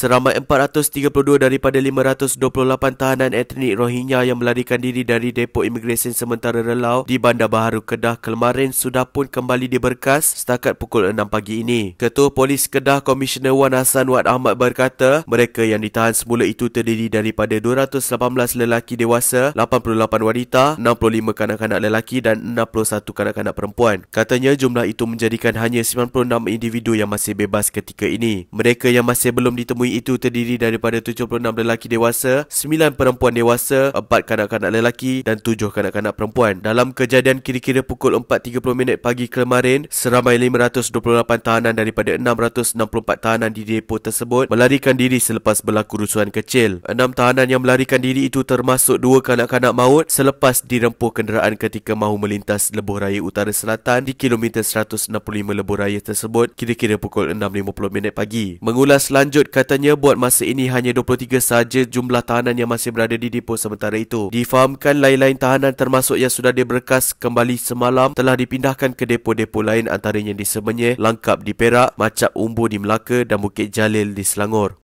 Seramai 432 daripada 528 tahanan etnik Rohingya yang melarikan diri dari depot imigresen sementara relau di Bandar Baharu Kedah kemarin sudah pun kembali diberkas setakat pukul 6 pagi ini. Ketua Polis Kedah Komisioner Wan Hassan Wat Ahmad berkata, mereka yang ditahan semula itu terdiri daripada 218 lelaki dewasa, 88 wanita, 65 kanak-kanak lelaki dan 61 kanak-kanak perempuan. Katanya jumlah itu menjadikan hanya 96 individu yang masih bebas ketika ini. Mereka yang masih belum ditemui itu terdiri daripada 76 lelaki dewasa, 9 perempuan dewasa, 4 kanak-kanak lelaki dan 7 kanak-kanak perempuan. Dalam kejadian kira-kira pukul 4.30 minit pagi kemarin, seramai 528 tahanan daripada 664 tahanan di depo tersebut melarikan diri selepas berlaku rusuhan kecil. 6 tahanan yang melarikan diri itu termasuk 2 kanak-kanak maut selepas dirempuh kenderaan ketika mahu melintas lebuh raya utara selatan di kilometer 165 lebuh raya tersebut kira-kira pukul 6.50 minit pagi. Mengulas lanjut katanya Sebenarnya buat masa ini hanya 23 sahaja jumlah tahanan yang masih berada di depo sementara itu. Difahamkan lain-lain tahanan termasuk yang sudah diberkas kembali semalam telah dipindahkan ke depo-depo lain antaranya di Semenye, Langkap di Perak, Macap Umbu di Melaka dan Bukit Jalil di Selangor.